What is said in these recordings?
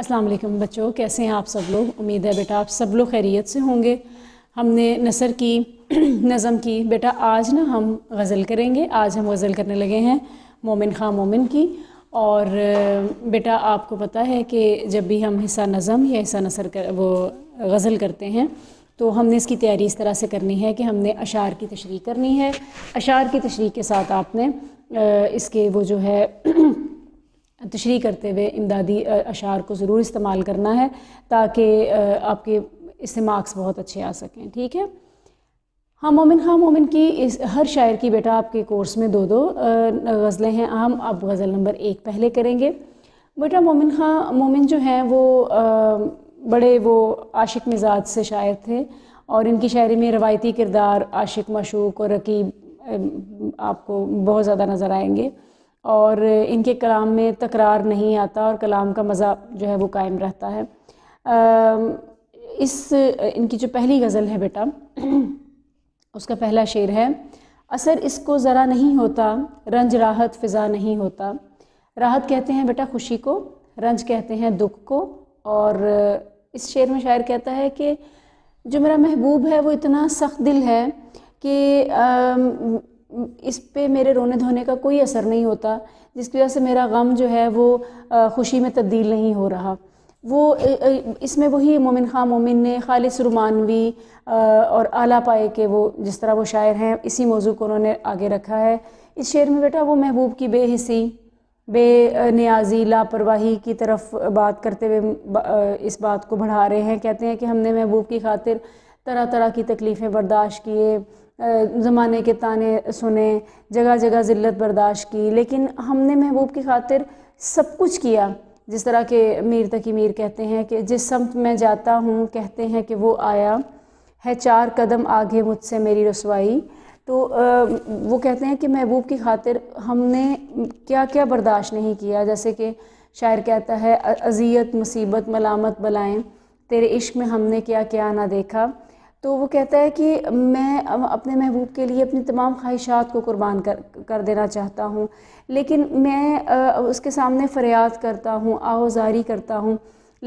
अस्सलाम वालेकुम बच्चों कैसे हैं आप सब लोग उम्मीद है बेटा आप सब लोग खैरियत से होंगे हमने नसर की नज़म की बेटा आज ना हम गज़ल करेंगे आज हम गज़ल करने लगे हैं मोमिन खां मोमिन की और बेटा आपको पता है कि जब भी हम हिस्सा नज़म या हिस्सा नसर कर वो गज़ल करते हैं तो हमने इसकी तैयारी इस तरह से करनी है कि हमने अशार की तशरी करनी है अशार की तशरी के साथ आपने इसके वो जो है तशरी करते हुए इमदादी अशार को ज़रूर इस्तेमाल करना है ताकि आपके इससे मार्क्स बहुत अच्छे आ सकें ठीक है हाँ मोमिन हाँ मोमिन की इस हर शायर की बेटा आपके कोर्स में दो दो गज़लें हैं हम अब गज़ल नंबर एक पहले करेंगे बेटा मोमिन हाँ मोमिन जो हैं वो बड़े वो आशिक मिजाज से शायर थे और इनकी शायरी में रवायती किरदार आशिक मशूक और रकीब आपको बहुत ज़्यादा नज़र आएंगे और इनके कलाम में तकरार नहीं आता और कलाम का मज़ा जो है वो कायम रहता है इस इनकी जो पहली गज़ल है बेटा उसका पहला शेर है असर इसको ज़रा नहीं होता रंज राहत फ़िज़ा नहीं होता राहत कहते हैं बेटा खुशी को रंज कहते हैं दुख को और इस शेर में शायर कहता है कि जो मेरा महबूब है वो इतना सख्त दिल है कि इस पे मेरे रोने धोने का कोई असर नहीं होता जिसकी वजह से मेरा गम जो है वो खुशी में तब्दील नहीं हो रहा वो इसमें वही मोमिन खां मोमिन ने खालिस रुमानवी और आला पाए के वो जिस तरह वो शायर हैं इसी मौजू को उन्होंने आगे रखा है इस शेर में बेटा वो महबूब की बेहसी बे न्याजी लापरवाही की तरफ बात करते हुए इस बात को बढ़ा रहे हैं कहते हैं कि हमने महबूब की खातिर तरह तरह की तकलीफ़ें बर्दाश्त किए ज़माने के ताने सुने जगह जगह ज़िल्लत बर्दाश्त की लेकिन हमने महबूब की खातिर सब कुछ किया जिस तरह के मीर तकी मीर कहते हैं कि जिस समत मैं जाता हूँ कहते हैं कि वो आया है चार कदम आगे मुझसे मेरी रसवाई तो आ, वो कहते हैं कि महबूब की खातिर हमने क्या क्या बर्दाश्त नहीं किया जैसे कि शायर कहता है अजियत मुसीबत मलामत बलाएँ तेरे इश्क में हमने क्या क्या ना देखा तो वो कहता है कि मैं अपने महबूब के लिए अपनी तमाम ख्वाहिशात को कुर्बान कर कर देना चाहता हूँ लेकिन मैं आ, उसके सामने फरियाद करता हूँ आहोजारी करता हूँ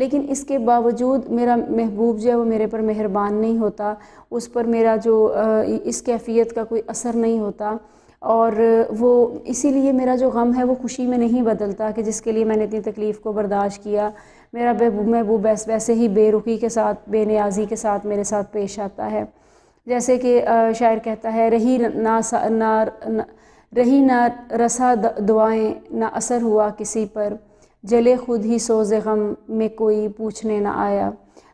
लेकिन इसके बावजूद मेरा महबूब जो है वो मेरे पर मेहरबान नहीं होता उस पर मेरा जो आ, इस कैफियत का कोई असर नहीं होता और वो इसीलिए मेरा जो गम है वो खुशी में नहीं बदलता कि जिसके लिए मैंने इतनी तकलीफ़ को बर्दाश्त किया मेरा महबूब वैस वैसे ही बेरुखी के साथ बेनियाजी के साथ मेरे साथ पेश आता है जैसे कि शायर कहता है रही ना सा ना, ना रही ना रसा दुआएं ना असर हुआ किसी पर जले खुद ही सोज़ गम में कोई पूछने ना आया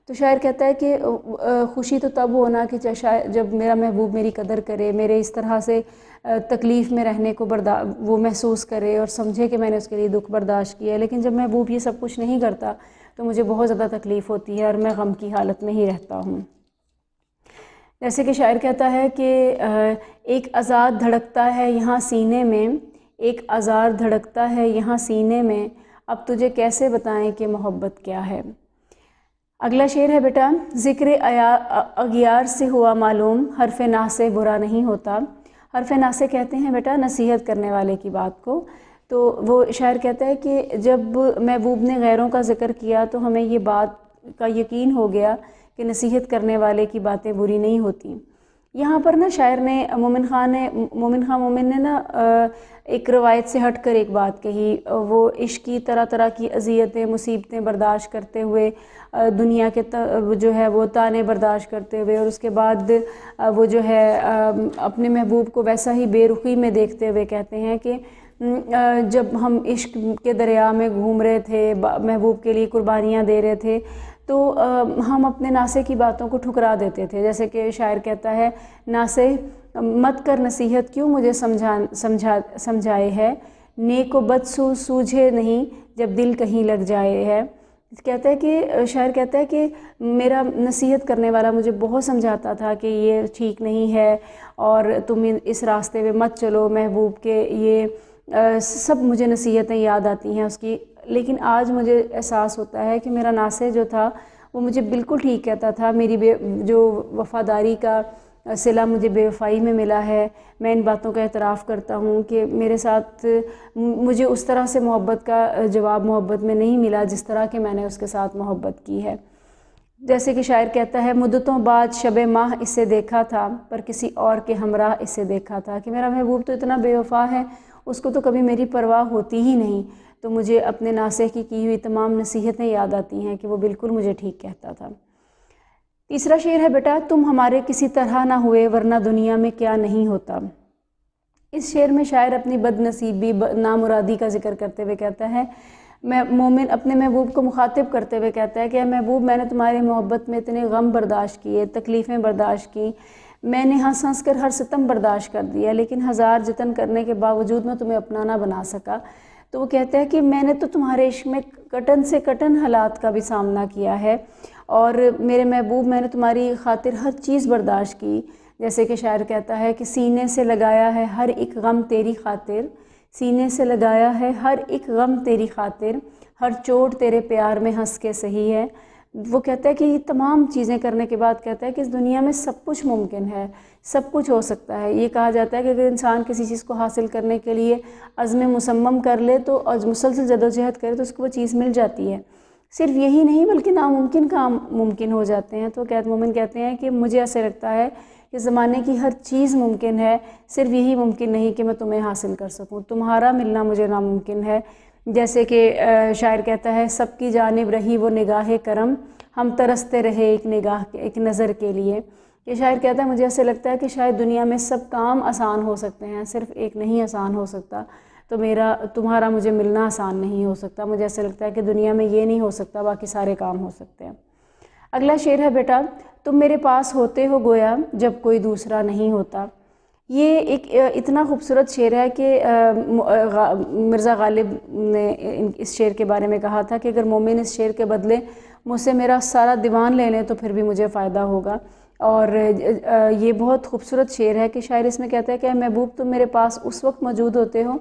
तो शायर कहता है कि खुशी तो तब होना कि जब मेरा महबूब मेरी कदर करे मेरे इस तरह से तकलीफ़ में रहने को बर्दा वो महसूस करे और समझे कि मैंने उसके लिए दुख बर्दाश्त किया है लेकिन जब महबूब ये सब कुछ नहीं करता तो मुझे बहुत ज़्यादा तकलीफ़ होती है और मैं गम की हालत में ही रहता हूँ जैसे कि शायर कहता है कि एक आज़ाद धड़कता है यहाँ सीने में एक आज़ाद धड़कता है यहाँ सीने में अब तुझे कैसे बताएं कि मोहब्बत क्या है अगला शेर है बेटा ज़िक्र अगियार से हुआ मालूम हरफ ना से बुरा नहीं होता हरफ ना से कहते हैं बेटा नसीहत करने वाले की बात को तो वो शायर कहता है कि जब महबूब ने गैरों का ज़िक्र किया तो हमें ये बात का यकीन हो गया कि नसीहत करने वाले की बातें बुरी नहीं होती यहाँ पर ना शायर ने मोमिन खान ने मोमिन खान मोमिन ने ना एक रवायत से हट कर एक बात कही वो इश्क की तरह तरह की अजियतें मुसीबतें बर्दाश्त करते हुए दुनिया के जो है वो ताने बर्दाश्त करते हुए और उसके बाद वो जो है अपने महबूब को वैसा ही बेरुखी में देखते हुए कहते हैं कि जब हम इश्क के दरिया में घूम रहे थे महबूब के लिए कुर्बानियाँ दे रहे थे तो आ, हम अपने नासे की बातों को ठुकरा देते थे जैसे कि शायर कहता है नासे मत कर नसीहत क्यों मुझे समझा समझा समझाए है नेक बद सू सूझे नहीं जब दिल कहीं लग जाए है कहता है कि शायर कहता है कि मेरा नसीहत करने वाला मुझे बहुत समझाता था कि ये ठीक नहीं है और तुम इस रास्ते में मत चलो महबूब के ये आ, सब मुझे नसीहतें याद आती हैं उसकी लेकिन आज मुझे एहसास होता है कि मेरा नासिर जो था वो मुझे बिल्कुल ठीक कहता था मेरी बे जो वफ़ादारी का सिला मुझे बेवफाई में मिला है मैं इन बातों का एतराफ़ करता हूँ कि मेरे साथ मुझे उस तरह से मोहब्बत का जवाब मोहब्बत में नहीं मिला जिस तरह के मैंने उसके साथ मोहब्बत की है जैसे कि शायर कहता है मुद्दतों तो बाद शब माह इसे देखा था पर किसी और के हमरा इसे देखा था कि मेरा महबूब तो इतना बेवफा है उसको तो कभी मेरी परवाह होती ही नहीं तो मुझे अपने नासे की की हुई तमाम नसीहतें याद आती हैं कि वो बिल्कुल मुझे ठीक कहता था तीसरा शेर है बेटा तुम हमारे किसी तरह ना हुए वरना दुनिया में क्या नहीं होता इस शेर में शायर अपनी बदनसीबी नामुरादी का जिक्र करते हुए कहता है मैं मोमिन अपने महबूब को मुखातिब करते हुए कहता है कि महबूब मैंने तुम्हारी मोहब्बत में इतने गम बर्दाश्त किए तकलीफ़ें बर्दाश्त की मैंने हंस हंस कर हर सितम बर्दाश्त कर दिया लेकिन हज़ार जतन करने के बावजूद मैं तुम्हें अपना ना बना सका तो वो कहता है कि मैंने तो तुम्हारे इश्क में कटन से कटन हालात का भी सामना किया है और मेरे महबूब मैंने तुम्हारी खातिर हर चीज़ बर्दाश्त की जैसे कि शायर कहता है कि सीने से लगाया है हर एक गम तेरी खातिर सीने से लगाया है हर एक गम तेरी खातिर हर चोट तेरे प्यार में हंस के सही है वो कहता है कि ये तमाम चीज़ें करने के बाद कहता है कि इस दुनिया में सब कुछ मुमकिन है सब कुछ हो सकता है ये कहा जाता है कि अगर इंसान किसी चीज़ को हासिल करने के लिए अज़म मुसम्म कर ले तो और मुसलसल जदोजहद करे तो उसको वो चीज़ मिल जाती है सिर्फ यही नहीं बल्कि नामुमकिन काम मुमकिन हो जाते हैं तो कैद मोमिन कहते हैं कि मुझे ऐसे लगता है कि ज़माने की हर चीज़ मुमकिन है सिर्फ यही मुमकिन नहीं कि मैं तुम्हें हासिल कर सकूँ तुम्हारा मिलना मुझे नामुमकिन है जैसे कि शायर कहता है सबकी जानब रही वो निगाह करम हम तरसते रहे एक निगाह एक नज़र के लिए ये शायर कहता है मुझे ऐसे लगता है कि शायद दुनिया में सब काम आसान हो सकते हैं सिर्फ एक नहीं आसान हो सकता तो मेरा तुम्हारा मुझे मिलना आसान नहीं हो सकता मुझे ऐसे लगता है कि दुनिया में ये नहीं हो सकता बाकी सारे काम हो सकते हैं अगला शेर है बेटा तुम मेरे पास होते हो गोया जब कोई दूसरा नहीं होता ये एक इतना खूबसूरत शेर है कि मिर्ज़ा गालिब ने इस शेर के बारे में कहा था कि अगर मोमिन इस शेर के बदले मुझसे मेरा सारा दीवान ले लें तो फिर भी मुझे फ़ायदा होगा और ये बहुत खूबसूरत शेर है कि शायर इसमें कहता है कि महबूब तुम मेरे पास उस वक्त मौजूद होते हो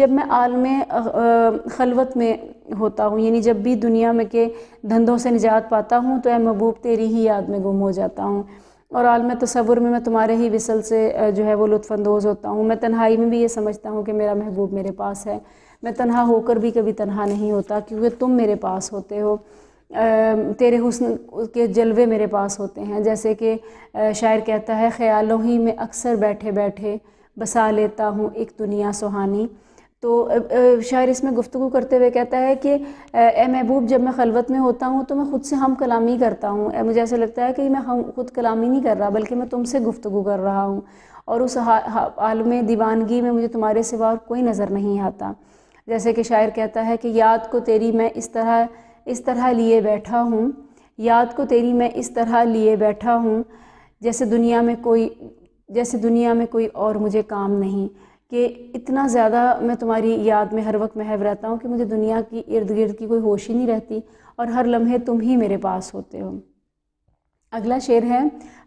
जब मैं आलम खलवत में होता हूँ यानी जब भी दुनिया में के धंधों से निजात पाता हूँ तो महबूब तेरी ही याद में गुम हो जाता हूँ और आलम तस्वुर में मैं तुम्हारे ही विसल से जो है वो लुफ़ानंदोज़ होता हूँ मैं तन्हाई में भी ये समझता हूँ कि मेरा महबूब मेरे पास है मैं तन्हा होकर भी कभी तन्हा नहीं होता क्योंकि तुम मेरे पास होते हो तेरे हुसन के जलवे मेरे पास होते हैं जैसे कि शायर कहता है ख्यालों ही में अक्सर बैठे बैठे बसा लेता हूँ एक दुनिया सुहानी तो शायर इसमें गुफ्तु करते हुए कहता है कि ए महबूब जब मैं खलवत में होता हूँ तो मैं ख़ुद से हम कलामी करता हूँ मुझे ऐसा लगता है कि मैं हम खुद कलामी नहीं कर रहा बल्कि मैं तुमसे गुफ्तु कर रहा हूँ और उस आलम दीवानगी में मुझे तुम्हारे सिवा और कोई नज़र नहीं आता जैसे कि शायर कहता है कि याद को तेरी मैं इस तरह इस तरह लिए बैठा हूँ याद को तेरी मैं इस तरह लिए बैठा हूँ जैसे दुनिया में कोई जैसे दुनिया में कोई और मुझे काम नहीं कि इतना ज़्यादा मैं तुम्हारी याद में हर वक्त महव रहता हूँ कि मुझे दुनिया की इर्द गिर्द की कोई होश ही नहीं रहती और हर लम्हे तुम ही मेरे पास होते हो अगला शेर है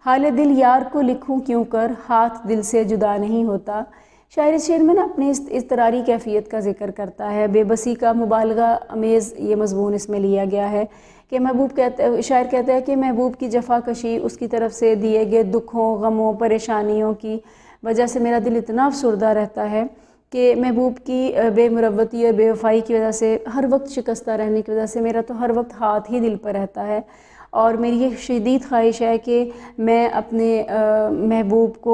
हाल दिल यार को लिखूं क्यों कर हाथ दिल से जुदा नहीं होता शायर शेर में ना अपने इस इसतरारी कैफियत का जिक्र करता है बेबसी का मुबालगा अमेज़ ये मजमून इसमें लिया गया है कि महबूब कहते शायर कहता है कि महबूब की जफाकशी उसकी तरफ से दिए गए दुखों गमों परेशानियों की वजह से मेरा दिल इतना अफसरदा रहता है कि महबूब की बेमुरवती और बेवफाई की वजह से हर वक्त शिकस्ता रहने की वजह से मेरा तो हर वक्त हाथ ही दिल पर रहता है और मेरी ये शदीद ख्वाहिश है कि मैं अपने महबूब को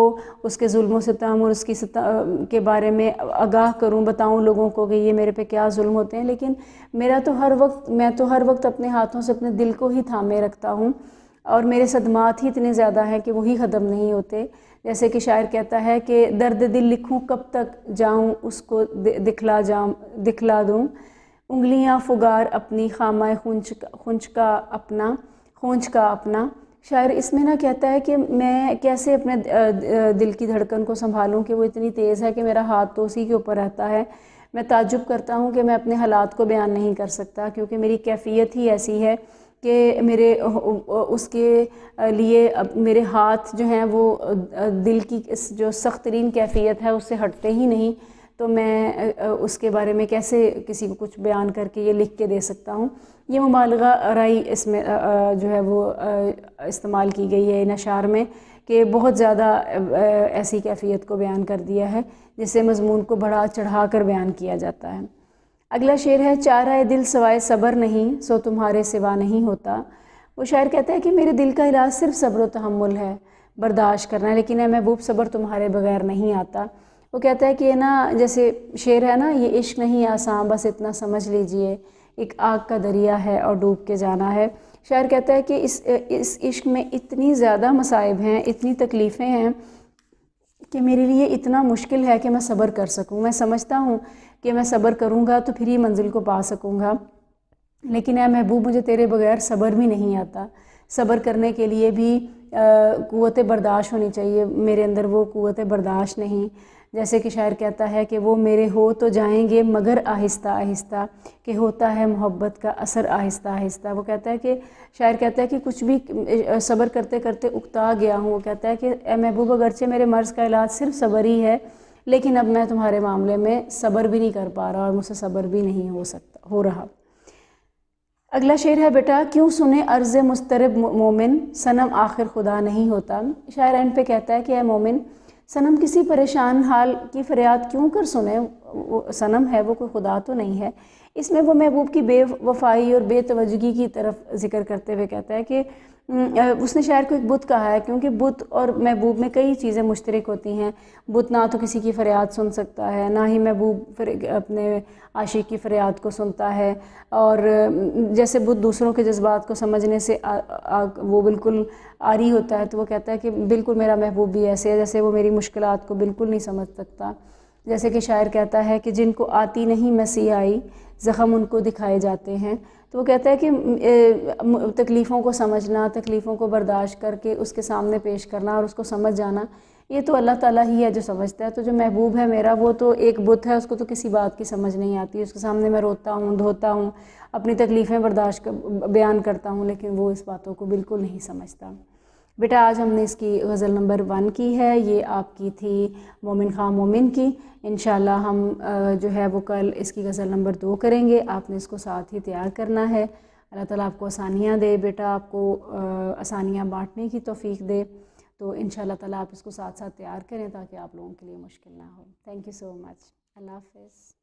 उसके जुल्म सितम और उसकी सता के बारे में आगाह करूं बताऊं लोगों को कि ये मेरे पे क्या जुल्म होते हैं लेकिन मेरा तो हर वक्त मैं तो हर वक्त अपने हाथों से अपने दिल को ही थामे रखता हूँ और मेरे सदमात ही इतने ज़्यादा हैं कि वही ख़त्म नहीं होते जैसे कि शायर कहता है कि दर्द दिल लिखूं कब तक जाऊं उसको दिखला जाऊं दिखला दूं उंगलियां फुगार अपनी खामा खुंच खुंच का अपना खोंच का अपना शायर इसमें ना कहता है कि मैं कैसे अपने दिल की धड़कन को संभालूं कि वो इतनी तेज़ है कि मेरा हाथ तो उसी के ऊपर रहता है मैं ताजुब करता हूँ कि मैं अपने हालात को बयान नहीं कर सकता क्योंकि मेरी कैफियत ही ऐसी है कि मेरे उसके लिए मेरे हाथ जो हैं वो दिल की जो सख्त तरीन कैफियत है उससे हटते ही नहीं तो मैं उसके बारे में कैसे किसी को कुछ बयान करके ये लिख के दे सकता हूँ ये मुबालगा रई इसमें जो है वो इस्तेमाल की गई है इन अशार में कि बहुत ज़्यादा ऐसी कैफियत को बयान कर दिया है जिससे मजमून को बढ़ा चढ़ा कर बयान किया जाता है अगला शेर है चार आए दिल सवाए सब्र नहीं सो तुम्हारे सिवा नहीं होता वो शायर कहता है कि मेरे दिल का इलाज सिर्फ सब्र तहमुल है बर्दाश्त करना है लेकिन है महबूब सब्र तुम्हारे बगैर नहीं आता वो कहता है कि ये ना जैसे शेर है ना ये इश्क नहीं आसान बस इतना समझ लीजिए एक आग का दरिया है और डूब के जाना है शायर कहता है कि इस इस इश्क में इतनी ज़्यादा मसाइब हैं इतनी तकलीफ़ें हैं कि मेरे लिए इतना मुश्किल है कि मैं सब्र कर सकूं मैं समझता हूं कि मैं सब्र करूँगा तो फिर ही मंजिल को पा सकूँगा लेकिन ए महबूब मुझे तेरे बगैर सब्र भी नहीं आता सब्र करने के लिए भी कुत बर्दाश्त होनी चाहिए मेरे अंदर वो कुत बर्दाश्त नहीं जैसे कि शायर कहता है कि वो मेरे हो तो जाएंगे मगर आहिस्ता आहिस्ता कि होता है मोहब्बत का असर आहिस्ता आहिस्ता वो कहता है कि शायर कहता है कि कुछ भी सब्र करते करते उकता गया हूँ वो कहता है कि ए महबूब अगरचे मेरे मर्ज़ का इलाज सिर्फ सब्र ही है लेकिन अब मैं तुम्हारे मामले में सब्र भी नहीं कर पा रहा और मुझसे सब्र भी नहीं हो सकता हो रहा अगला शेर है बेटा क्यों सुने अर्ज़ मुस्तरब मोमिन सनम आखिर खुदा नहीं होता शायर एंड पे कहता है कि है मोमिन सनम किसी परेशान हाल की फरियाद क्यों कर सुने वो सनम है वो कोई खुदा तो नहीं है इसमें वो महबूब की बेवफाई और बेतवजगी की तरफ जिक्र करते हुए कहता है कि उसने शायर को एक बुत कहा है क्योंकि बुत और महबूब में कई चीज़ें मुश्तरक होती हैं बुत ना तो किसी की फ़रियाद सुन सकता है ना ही महबूब अपने आशिक की फ़रियाद को सुनता है और जैसे बुत दूसरों के जज्बात को समझने से आ, आ, वो बिल्कुल आरी होता है तो वो कहता है कि बिल्कुल मेरा महबूब भी ऐसे है जैसे वो मेरी मुश्किल को बिल्कुल नहीं समझ सकता जैसे कि शायर कहता है कि जिनको आती नहीं आई ज़ख़म उनको दिखाए जाते हैं तो वो कहता है कि तकलीफ़ों को समझना तकलीफ़ों को बर्दाश्त करके उसके सामने पेश करना और उसको समझ जाना ये तो अल्लाह ताला ही है जो समझता है तो जो महबूब है मेरा वो तो एक बुत है उसको तो किसी बात की समझ नहीं आती उसके सामने मैं रोता हूँ धोता हूँ अपनी तकलीफ़ें बर्दाश्त कर, बयान करता हूँ लेकिन वो इस बातों को बिल्कुल नहीं समझता बेटा आज हमने इसकी गज़ल नंबर वन की है ये आपकी थी मोमिन खां मोमिन की इन हम जो है वो कल इसकी गज़ल नंबर दो करेंगे आपने इसको साथ ही तैयार करना है अल्लाह ताला आपको आसानियाँ दे बेटा आपको आसानियाँ बांटने की तोफ़ी दे तो इन ताला आप इसको साथ साथ तैयार करें ताकि आप लोगों के लिए मुश्किल ना हो थैंक यू सो मच अल्लाह हाफ